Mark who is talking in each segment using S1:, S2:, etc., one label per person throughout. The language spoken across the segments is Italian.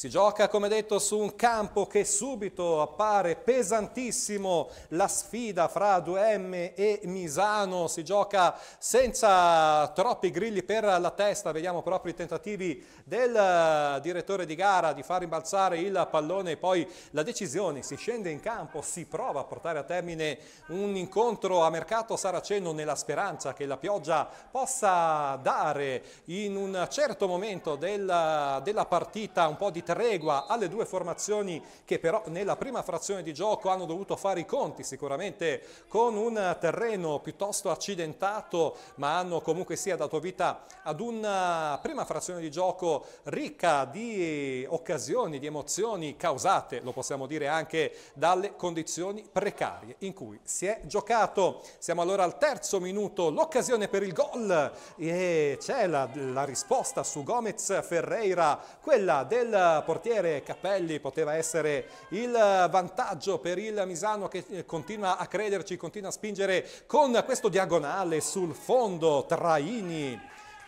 S1: Si gioca, come detto, su un campo che subito appare pesantissimo. La sfida fra 2M e Misano si gioca senza troppi grilli per la testa. Vediamo proprio i tentativi del eh, direttore di gara di far rimbalzare il pallone. Poi la decisione, si scende in campo, si prova a portare a termine un incontro a mercato saraceno nella speranza che la pioggia possa dare in un certo momento della, della partita un po' di tregua alle due formazioni che però nella prima frazione di gioco hanno dovuto fare i conti sicuramente con un terreno piuttosto accidentato ma hanno comunque sia dato vita ad una prima frazione di gioco ricca di occasioni, di emozioni causate, lo possiamo dire anche dalle condizioni precarie in cui si è giocato. Siamo allora al terzo minuto, l'occasione per il gol e c'è la, la risposta su Gomez Ferreira, quella del portiere Capelli poteva essere il vantaggio per il Misano che eh, continua a crederci, continua a spingere con questo diagonale sul fondo Traini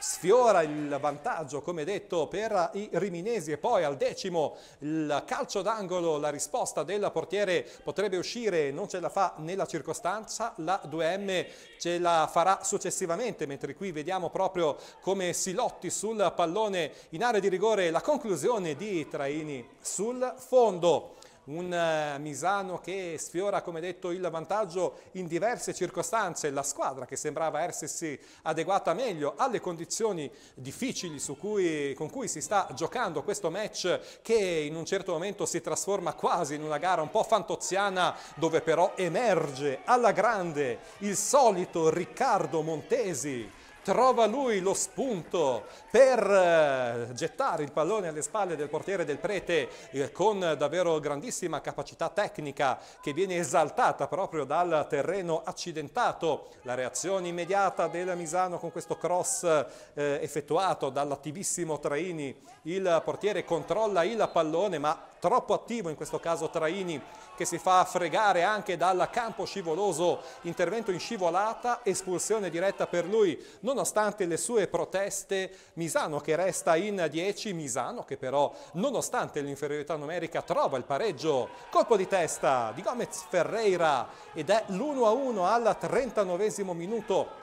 S1: sfiora il vantaggio come detto per i riminesi e poi al decimo il calcio d'angolo la risposta del portiere potrebbe uscire non ce la fa nella circostanza la 2M ce la farà successivamente mentre qui vediamo proprio come si lotti sul pallone in area di rigore la conclusione di Traini sul fondo un eh, Misano che sfiora, come detto, il vantaggio in diverse circostanze, la squadra che sembrava essersi adeguata meglio alle condizioni difficili cui, con cui si sta giocando questo match che in un certo momento si trasforma quasi in una gara un po' fantoziana dove però emerge alla grande il solito Riccardo Montesi trova lui lo spunto per eh, gettare il pallone alle spalle del portiere del prete eh, con davvero grandissima capacità tecnica che viene esaltata proprio dal terreno accidentato. La reazione immediata della Misano con questo cross eh, effettuato dall'attivissimo Traini. Il portiere controlla il pallone ma troppo attivo in questo caso Traini che si fa fregare anche dal campo scivoloso, intervento in scivolata, espulsione diretta per lui nonostante le sue proteste, Misano che resta in 10, Misano che però nonostante l'inferiorità numerica trova il pareggio, colpo di testa di Gomez Ferreira ed è l'1-1 al 39 minuto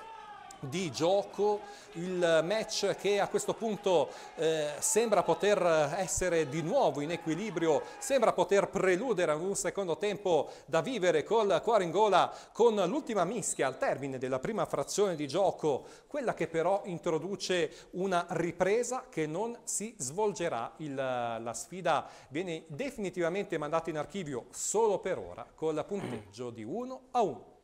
S1: di gioco, il match che a questo punto eh, sembra poter essere di nuovo in equilibrio, sembra poter preludere un secondo tempo da vivere col cuore in gola con l'ultima mischia al termine della prima frazione di gioco, quella che però introduce una ripresa che non si svolgerà, il, la sfida viene definitivamente mandata in archivio solo per ora col punteggio di 1 a 1.